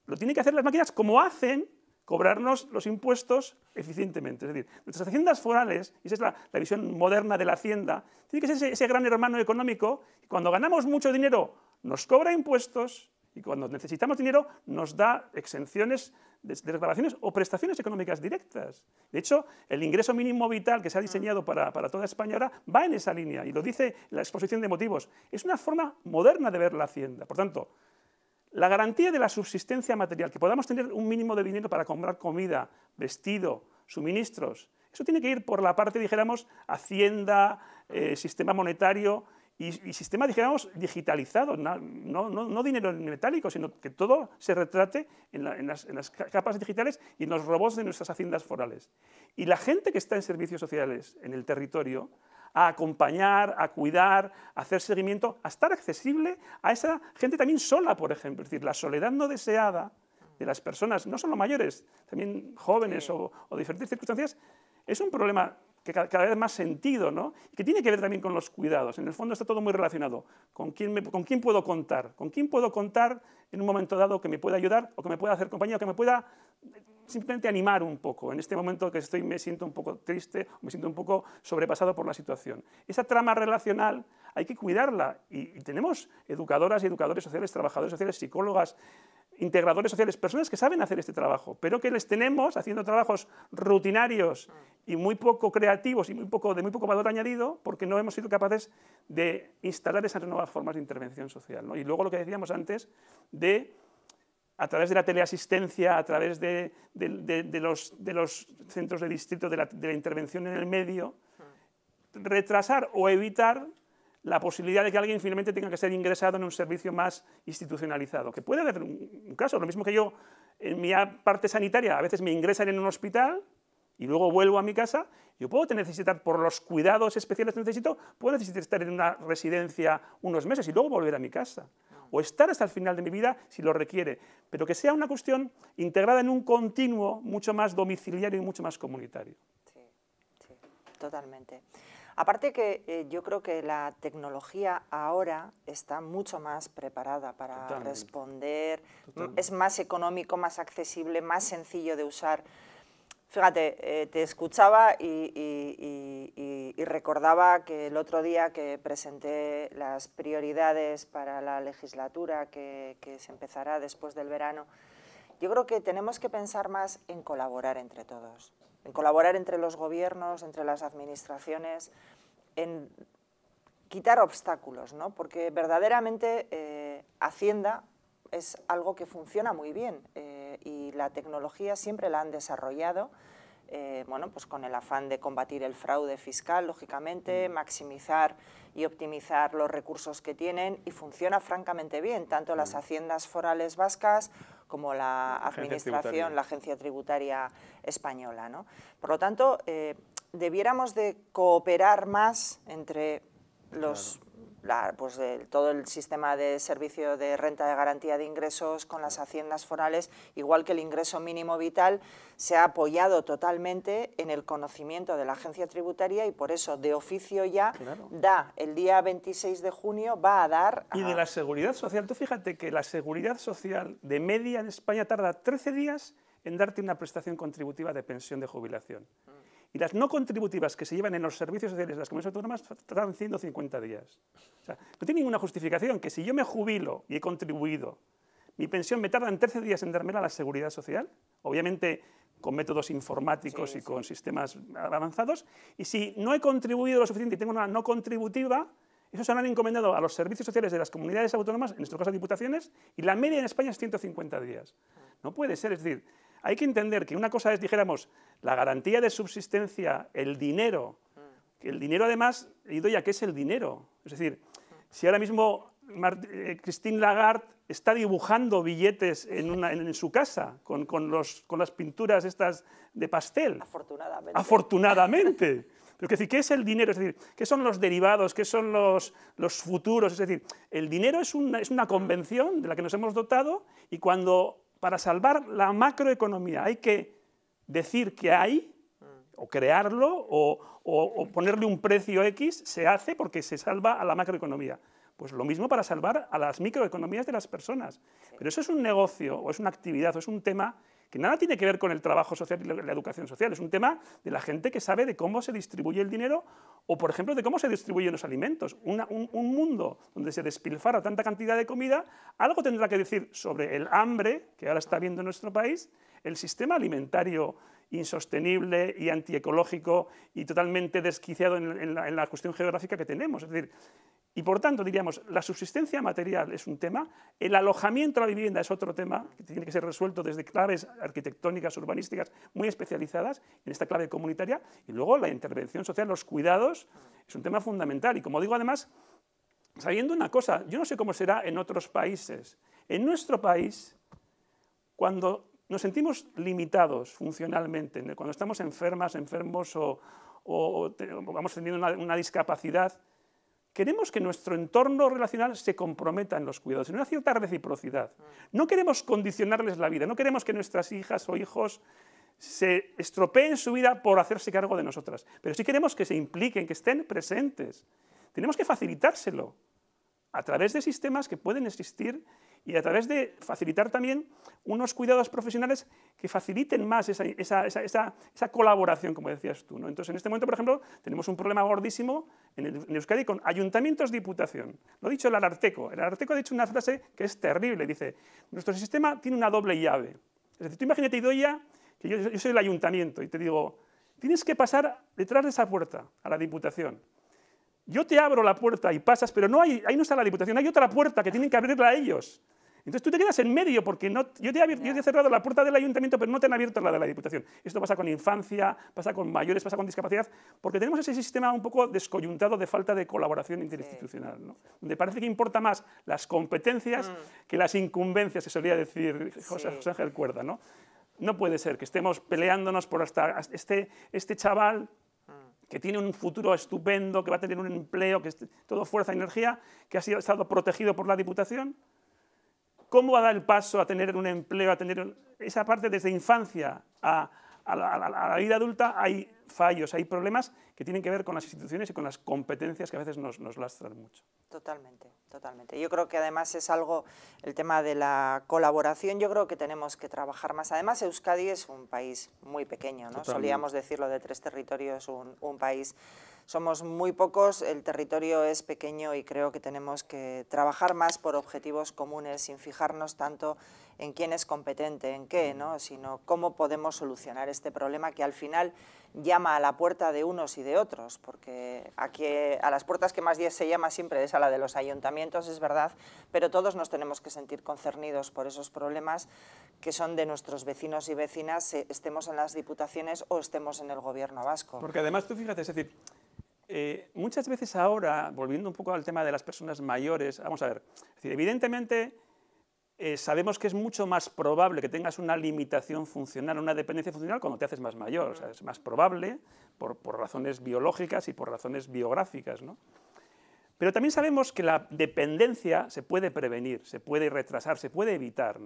Lo tienen que hacer las máquinas como hacen cobrarnos los impuestos eficientemente. Es decir, nuestras haciendas forales, y esa es la, la visión moderna de la hacienda, tiene que ser ese, ese gran hermano económico que cuando ganamos mucho dinero nos cobra impuestos y cuando necesitamos dinero nos da exenciones de, declaraciones o prestaciones económicas directas. De hecho, el ingreso mínimo vital que se ha diseñado para, toda España ahora va en esa línea y lo dice la exposición de motivos. Es una forma moderna de ver la Hacienda. Por tanto, la garantía de la subsistencia material, que podamos tener un mínimo de dinero para comprar comida, vestido, suministros, eso tiene que ir por la parte, dijéramos, Hacienda, eh, sistema monetario y, sistema sistemas, dijéramos, digitalizados, no, dinero metálico, sino que todo se retrate en, las, capas digitales y en los robots de nuestras haciendas forales. Y la gente que está en servicios sociales en el territorio, a acompañar, a cuidar, a hacer seguimiento, a estar accesible a esa gente también sola, por ejemplo. Es decir, la soledad no deseada de las personas, no solo mayores, también jóvenes o, o diferentes circunstancias, es un problema que cada vez más sentido, ¿no? que tiene que ver también con los cuidados. En el fondo está todo muy relacionado. ¿Con quién, ¿Con quién puedo contar? ¿Con quién puedo contar en un momento dado que me pueda ayudar o que me pueda hacer compañía o que me pueda eh, simplemente animar un poco? En este momento que estoy me siento un poco triste, me siento un poco sobrepasado por la situación. Esa trama relacional hay que cuidarla y tenemos educadoras y educadores sociales, trabajadores sociales, psicólogas, integradores sociales, personas que saben hacer este trabajo, pero que les tenemos haciendo trabajos rutinarios ah. y muy poco creativos y muy poco, de muy poco valor añadido porque no hemos sido capaces de instalar esas nuevas formas de intervención social. Y luego lo que decíamos antes de a través de la teleasistencia, a través de, los, centros de distrito, de la intervención en el medio, ah. retrasar o evitar la posibilidad de que alguien finalmente tenga que ser ingresado en un servicio más institucionalizado, que puede haber un caso, lo mismo que yo en mi parte sanitaria, a veces me ingresan en un hospital y luego vuelvo a mi casa, yo puedo necesitar, por los cuidados especiales que necesito, puedo necesitar estar en una residencia unos meses y luego volver a mi casa, o estar hasta el final de mi vida si lo requiere, pero que sea una cuestión integrada en un continuo mucho más domiciliario y mucho más comunitario. Sí, sí, totalmente. Aparte que eh, yo creo que la tecnología ahora está mucho más preparada para responder, es más económico, más accesible, más sencillo de usar. Fíjate, eh, te escuchaba y, recordaba que el otro día que presenté las prioridades para la legislatura que se empezará después del verano, yo creo que tenemos que pensar más en colaborar entre todos en colaborar entre los gobiernos, entre las administraciones, en quitar obstáculos, ¿no? porque verdaderamente eh, Hacienda es algo que funciona muy bien eh, y la tecnología siempre la han desarrollado eh, bueno, pues con el afán de combatir el fraude fiscal, lógicamente, mm. maximizar y optimizar los recursos que tienen y funciona francamente bien, tanto las mm. haciendas forales vascas como la administración, la agencia tributaria española. Por lo tanto, eh, debiéramos de cooperar más entre los pues todo el sistema de servicio de renta de garantía de ingresos con las haciendas forales, igual que el ingreso mínimo vital, se ha apoyado totalmente en el conocimiento de la agencia tributaria y por eso de oficio ya da el día 26 de junio, va a dar... Y de la seguridad social, tú fíjate que la seguridad social de media en España tarda 13 días en darte una prestación contributiva de pensión de jubilación. Mm. Y las no contributivas que se llevan en los servicios sociales de las comunidades autónomas tardan 150 días. no tiene ninguna justificación que si yo me jubilo y he contribuido, mi pensión me tarda en 13 días en dármela a la seguridad social, obviamente con métodos informáticos y con sistemas avanzados, y si no he contribuido lo suficiente y tengo una no contributiva, eso se lo han encomendado a los servicios sociales de las comunidades autónomas, en nuestro caso diputaciones, y la media en España es 150 días. No puede ser, es decir, hay que entender que una cosa es, dijéramos, la garantía de subsistencia, el dinero. El dinero, además, y doy ya ¿qué es el dinero? Es decir, si ahora mismo eh, Christine Lagarde está dibujando billetes en, su casa con, las pinturas estas de pastel. Afortunadamente. Afortunadamente. Pero decir, ¿qué es el dinero? Es decir, ¿qué son los derivados? ¿Qué son los, los futuros? Es decir, el dinero es es una convención de la que nos hemos dotado y cuando para salvar la macroeconomía hay que decir que hay, o crearlo, o, ponerle un precio X, se hace porque se salva a la macroeconomía. Pues lo mismo para salvar a las microeconomías de las personas. Pero eso es un negocio, o es una actividad, o es un tema que nada tiene que ver con el trabajo social y la educación social, es un tema de la gente que sabe de cómo se distribuye el dinero o, por ejemplo, de cómo se distribuyen los alimentos. un, mundo donde se despilfara tanta cantidad de comida, algo tendrá que decir sobre el hambre que ahora está habiendo en nuestro país, el sistema alimentario insostenible y antiecológico y totalmente desquiciado en, la, en la cuestión geográfica que tenemos. Es decir, y por tanto, diríamos, la subsistencia material es un tema, el alojamiento a la vivienda es otro tema que tiene que ser resuelto desde claves arquitectónicas, urbanísticas muy especializadas en esta clave comunitaria, y luego la intervención social, los cuidados, es un tema fundamental. Y como digo, además, sabiendo una cosa, yo no sé cómo será en otros países. En nuestro país, cuando nos sentimos limitados funcionalmente, cuando estamos enfermas, enfermos o, vamos teniendo una discapacidad, queremos que nuestro entorno relacional se comprometa en los cuidados, en una cierta reciprocidad. Mm. No queremos condicionarles la vida, no queremos que nuestras hijas o hijos se estropeen su vida por hacerse cargo de nosotras, pero sí queremos que se impliquen, que estén presentes. Tenemos que facilitárselo a través de sistemas que pueden existir y a través de facilitar también unos cuidados profesionales que faciliten más esa, colaboración, como decías tú. Entonces, en este momento, por ejemplo, tenemos un problema gordísimo en, el, Euskadi con ayuntamientos diputación. Lo ha dicho el Ararteco. El Ararteco ha dicho una frase que es terrible. Dice, nuestro sistema tiene una doble llave. Es decir, tú imagínate, ya que yo soy el ayuntamiento y te digo, tienes que pasar detrás de esa puerta a la diputación. Yo te abro la puerta y pasas, pero no hay, ahí no está la Diputación, hay otra puerta que tienen que abrirla a ellos. Entonces tú te quedas en medio porque no, yo, te he yo, he cerrado la puerta del ayuntamiento, pero no te han abierto la de la Diputación. Esto pasa con infancia, pasa con mayores, pasa con discapacidad, porque tenemos ese sistema un poco descoyuntado de falta de colaboración interinstitucional, ¿no? donde parece que importa más las competencias mm. que las incumbencias, se solía decir José, Ángel Cuerda. ¿no? no puede ser que estemos peleándonos por hasta este, este chaval que tiene un futuro estupendo, que va a tener un empleo, que es todo fuerza y energía, que ha sido, estado protegido por la Diputación? ¿Cómo va a dar el paso a tener un empleo, a tener esa parte desde infancia a la vida adulta? Hay fallos, hay problemas que tienen que ver con las instituciones y con las competencias que a veces nos, nos lastran mucho. Totalmente, totalmente. Yo creo que además es algo, el tema de la colaboración, yo creo que tenemos que trabajar más. Además, Euskadi es un país muy pequeño, ¿no? Solíamos decirlo de tres territorios, un, un país somos muy pocos, el territorio es pequeño y creo que tenemos que trabajar más por objetivos comunes sin fijarnos tanto en quién es competente en qué, ¿no? Mm. sino cómo podemos solucionar este problema que al final llama a la puerta de unos y de otros, porque aquí a las puertas que más se llama siempre es a la de los ayuntamientos, es verdad, pero todos nos tenemos que sentir concernidos por esos problemas que son de nuestros vecinos y vecinas, eh, estemos en las diputaciones o estemos en el gobierno vasco. Porque además tú fíjate, es decir, eh, muchas veces ahora, volviendo un poco al tema de las personas mayores, vamos a ver, es decir, evidentemente eh, sabemos que es mucho más probable que tengas una limitación funcional, una dependencia funcional cuando te haces más mayor. es más probable por, razones biológicas y por razones biográficas. Pero también sabemos que la dependencia se puede prevenir, se puede retrasar, se puede evitar.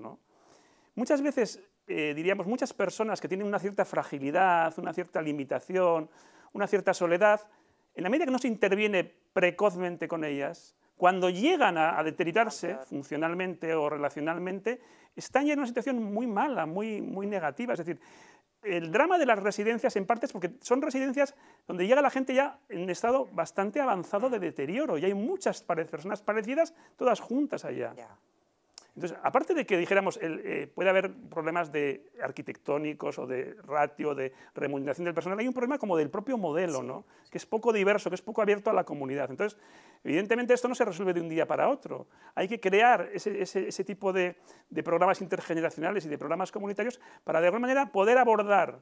Muchas veces, eh, diríamos, muchas personas que tienen una cierta fragilidad, una cierta limitación, una cierta soledad, en la medida que no se interviene precozmente con ellas, cuando llegan a, deteriorarse funcionalmente o relacionalmente, están ya en una situación muy mala, muy, muy negativa. Es decir, el drama de las residencias en es porque son residencias donde llega la gente ya en estado bastante avanzado de deterioro y hay muchas personas parecidas todas juntas allá. Entonces, aparte de que dijéramos, eh, puede haber problemas de arquitectónicos o de ratio, de remuneración del personal, hay un problema como del propio modelo, que es poco diverso, que es poco abierto a la comunidad. Entonces, evidentemente esto no se resuelve de un día para otro. Hay que crear ese, tipo de, programas intergeneracionales y de programas comunitarios para de alguna manera poder abordar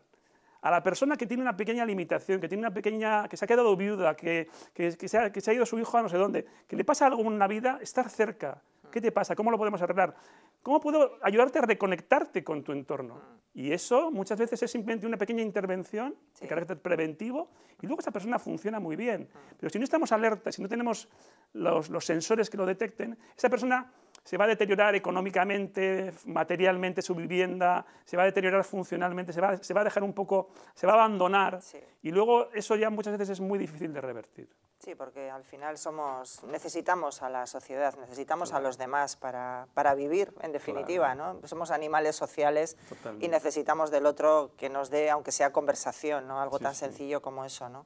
a la persona que tiene una pequeña limitación, que tiene una pequeña, que se ha quedado viuda, que, se, ha, que se ha, ido su hijo a no sé dónde, que le pasa algo en la vida, estar cerca, ¿Qué te pasa? ¿Cómo lo podemos arreglar? ¿Cómo puedo ayudarte a reconectarte con tu entorno? Mm. Y eso muchas veces es simplemente una pequeña intervención de carácter preventivo y luego esa persona funciona muy bien. Mm. Pero si no estamos alertas, si no tenemos los, sensores que lo detecten, esa persona se va a deteriorar económicamente, materialmente su vivienda, se va a deteriorar funcionalmente, se va, a dejar un poco, se va a abandonar y luego eso ya muchas veces es muy difícil de revertir. Sí, porque al final somos, necesitamos a la sociedad, necesitamos a los demás para, para vivir, en definitiva, ¿no? Somos animales sociales y necesitamos del otro que nos dé, aunque sea conversación, ¿no? Algo tan sencillo como eso, ¿no?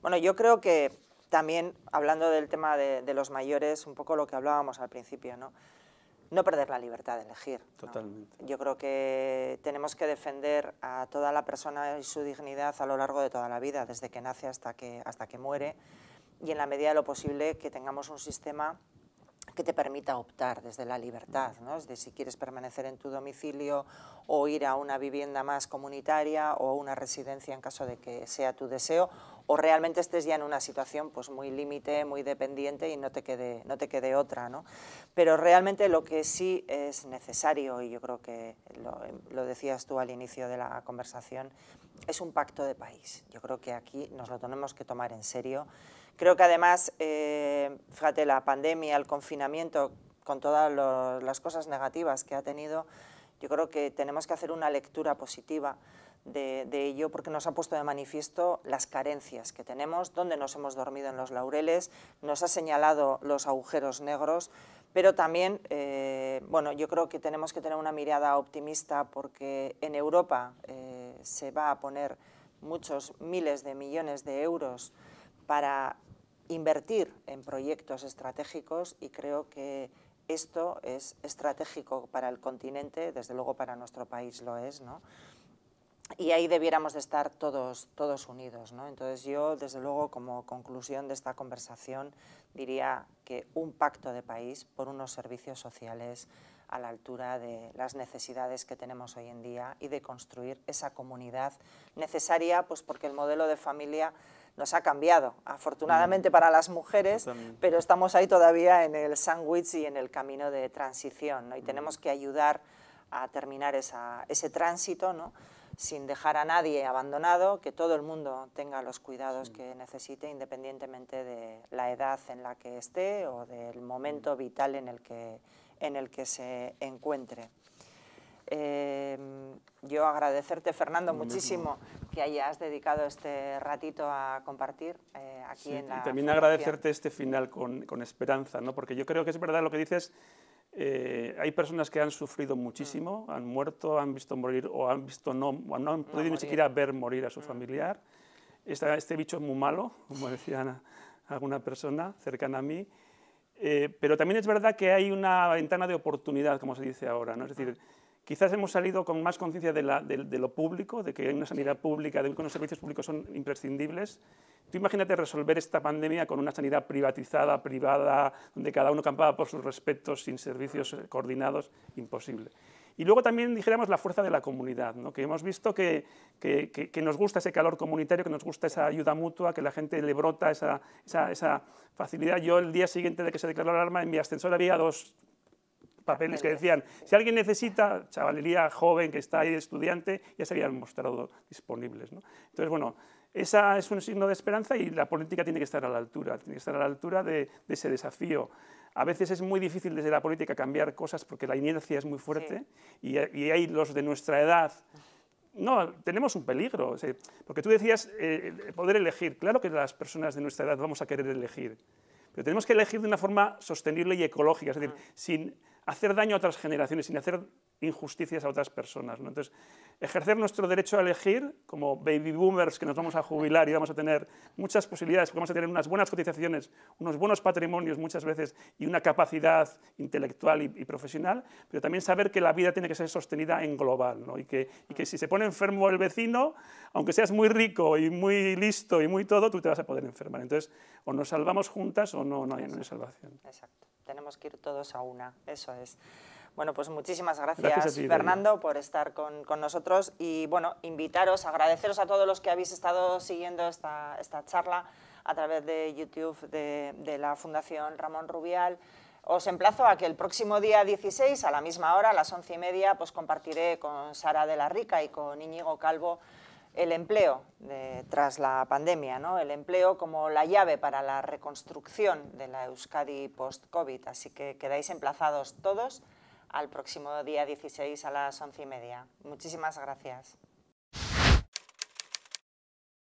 Bueno, yo creo que también, hablando del tema de, los mayores, un poco lo que hablábamos al principio, ¿no? No perder la libertad de elegir. Totalmente. Yo creo que tenemos que defender a toda la persona y su dignidad a lo largo de toda la vida, desde que nace hasta que, hasta que muere y en la medida de lo posible que tengamos un sistema que te permita optar desde la libertad, ¿no? de si quieres permanecer en tu domicilio o ir a una vivienda más comunitaria o una residencia en caso de que sea tu deseo o realmente estés ya en una situación pues muy límite, muy dependiente y no te quede, no te quede otra. ¿no? Pero realmente lo que sí es necesario, y yo creo que lo, lo decías tú al inicio de la conversación, es un pacto de país. Yo creo que aquí nos lo tenemos que tomar en serio Creo que además, eh, fíjate, la pandemia, el confinamiento, con todas las cosas negativas que ha tenido, yo creo que tenemos que hacer una lectura positiva de, ello porque nos ha puesto de manifiesto las carencias que tenemos, dónde nos hemos dormido en los laureles, nos ha señalado los agujeros negros, pero también, eh, bueno, yo creo que tenemos que tener una mirada optimista porque en Europa eh, se va a poner muchos miles de millones de euros para invertir en proyectos estratégicos y creo que esto es estratégico para el continente, desde luego para nuestro país lo es, ¿no? Y ahí debiéramos de estar todos, todos unidos, ¿no? Entonces yo, desde luego, como conclusión de esta conversación, diría que un pacto de país por unos servicios sociales a la altura de las necesidades que tenemos hoy en día y de construir esa comunidad necesaria, pues porque el modelo de familia nos ha cambiado, afortunadamente mm. para las mujeres, pero estamos ahí todavía en el sándwich y en el camino de transición, y mm. tenemos que ayudar a terminar ese tránsito, sin dejar a nadie abandonado, que todo el mundo tenga los cuidados que necesite, independientemente de la edad en la que esté o del momento mm. vital en el que, en el que se encuentre. Em, yo agradecerte, Fernando, muchísimo que hayas dedicado este ratito a compartir eh, aquí en la. Y también agradecerte este final con, con, esperanza, ¿no? porque yo creo que es verdad lo que dices. Eh, hay personas que han sufrido muchísimo, mm. han muerto, han visto morir o han visto no, no han podido ni siquiera ver morir a su mm. familiar. este bicho es muy malo, como decía alguna persona cercana a mí. Eh, pero también es verdad que hay una ventana de oportunidad, como se dice ahora. ¿no? Es decir, ah. Quizás hemos salido con más conciencia de, lo público, de que hay una sanidad pública, de que los servicios públicos son imprescindibles. Tú imagínate resolver esta pandemia con una sanidad privatizada, privada, donde cada uno campaba por sus respetos, sin servicios eh, coordinados, imposible. Y luego también dijéramos la fuerza de la comunidad, que hemos visto que, nos gusta ese calor comunitario, que nos gusta esa ayuda mutua, que la gente le brota esa, esa facilidad. Yo el día siguiente de que se declaró la alarma, en mi ascensor había dos papeles que decían, si alguien necesita, chavalería joven que está ahí, estudiante, ya se habían mostrado disponibles. ¿no? Entonces, bueno, esa es un signo de esperanza y la política tiene que estar a la altura, tiene que estar a la altura de, ese desafío. A veces es muy difícil desde la política cambiar cosas porque la inercia es muy fuerte y, y hay los de nuestra edad no, tenemos un peligro. Porque tú decías eh, poder elegir. Claro que las personas de nuestra edad vamos a querer elegir. Pero tenemos que elegir de una forma sostenible y ecológica, es decir, ah. sin hacer daño a otras generaciones, sin hacer injusticias a otras personas. ¿no? Entonces, ejercer nuestro derecho a elegir, como baby boomers que nos vamos a jubilar y vamos a tener muchas posibilidades, porque vamos a tener unas buenas cotizaciones, unos buenos patrimonios muchas veces y una capacidad intelectual y, profesional, pero también saber que la vida tiene que ser sostenida en global y, que, que si se pone enfermo el vecino, aunque seas muy rico y muy listo y muy todo, tú te vas a poder enfermar. Entonces, o nos salvamos juntas o no, no hay, no hay salvación. Exacto tenemos que ir todos a una, eso es. Bueno, pues muchísimas gracias, Fernando, por estar con, nosotros y, bueno, invitaros, agradeceros a todos los que habéis estado siguiendo esta, charla a través de YouTube de, de la Fundación Ramón Rubial. Os emplazo a que el próximo día 16, a la misma hora, a las once y media, pues compartiré con Sara de la Rica y con Íñigo Calvo el empleo tras la pandemia, ¿no? el empleo como la llave para la reconstrucción de la Euskadi post-COVID. Así que quedáis emplazados todos al próximo día 16 a las once y media. Muchísimas gracias.